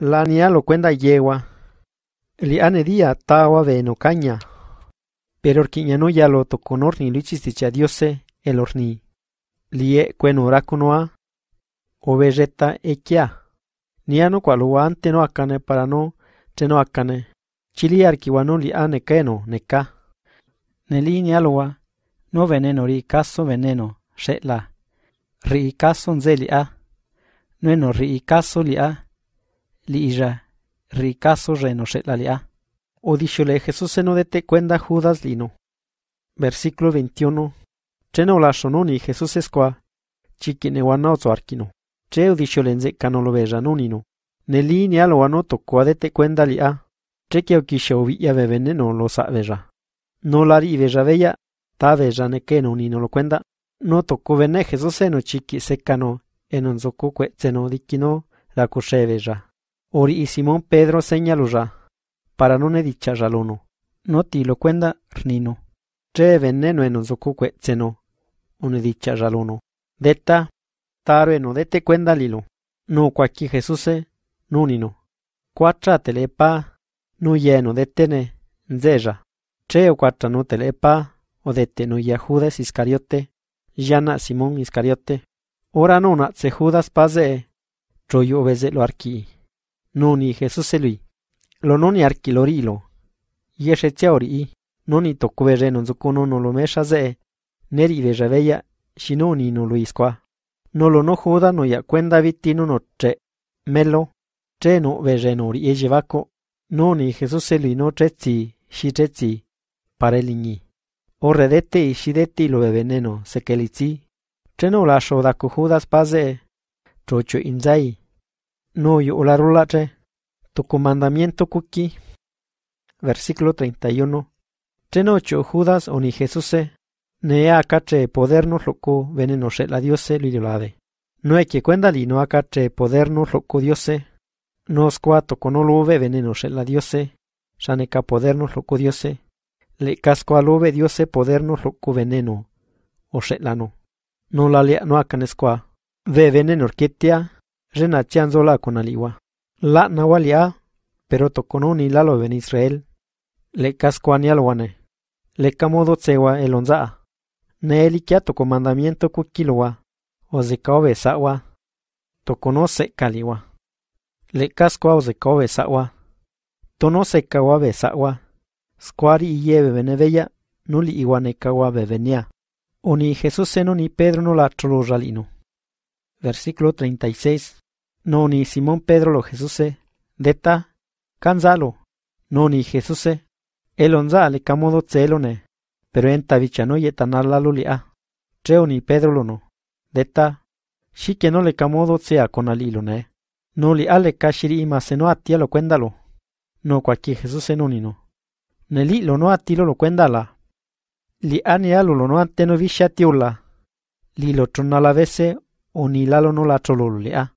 niá lo cuenda yegua. Li ane día tawa de caña. Pero no ya lo tocó orni luchis dicha diose el orni. Lie cuen orácunoa. O equia. Niano cualua ante no acane para no teno acane. Chili arquiwano li ane keno neca. Neli No veneno ri caso veneno. la. Ri caso zelia a. eno ri caso li a. Lira, ricaso reno o Jesus Jesús seno de te cuenda Judas lino. Versículo 21. Cheno la sononi Jesús escoa. Chiquinewana arquino. Che odixole no lo verranonino. Neli ni aloano tocoa de te cuenda lia. Che que no no lo No lari verrabella. Ta no nino lo cuenda. No tocó bene Jesús seno chiqui secano. E cuque cuetzeno diquino la Ori y Simón Pedro señalará, para non ralono, No ti lo cuenda rnino. tre veneno en zocuque zeno, un ralono, deta, taro eno dete cuenda lilo. No cuaqui jesuse, nunino. Cuatra telepa, no lleno detene, zeja, tre o cuatra no telepa, o deteno ya Judas Iscariote, llana Simón Iscariote. Ora nona se Judas pase, troyo veze lo noni ELUI lo noni arquilorilo, ese noni tokubeje non zucono no lo neri vejaveya, shinoni no luisqua, no lo no juda no ya cuenda vitino no tre, melo, tre no veje no ni Jesús noni Jesuselui no tretzi, pare PARELINI O redete y shideti lo beveneno veneno, sekelitzi, treno la shoda judas pase, trocho inzai, no yo olarulatl, tu comandamiento cuqui. Versículo 31. ocho Judas o ni Jesús ne poder podernos loco veneno la diose liriolade. No que li no poder podernos loco diose. Nos cuato oluve veneno la diose. Saneca podernos loco diose. Le casco aluve diose podernos loco veneno. O la No la lea no acanesqua. Ve veneno orquitia con conaliwa. La nawalia pero la lalo ben Israel. Le cascuanialwane. Le camodo tsewa el onzaa. Neelikia to mandamiento kukilowa. Ozekao sawa. Tocono se Le cascua ozekao sawa. Tono se Squari iye benevella. Nuli venia o Oni Jesús seno ni Pedro no la ralino versículo 36. No ni Simón Pedro lo Jesús, deta, canzalo, no ni Jesús, el camodo camodo tselone, pero en tavichano y treo ni Pedro lo no, deta, shi que no le camodo sea con alilone, no li ale kashiri se no a tía lo cuéndalo, no cualquier Jesús nonino. neli lo no a tilo lo cuéndala, li anialo lo no no vicha tiula, li lo tronala Unilalono no la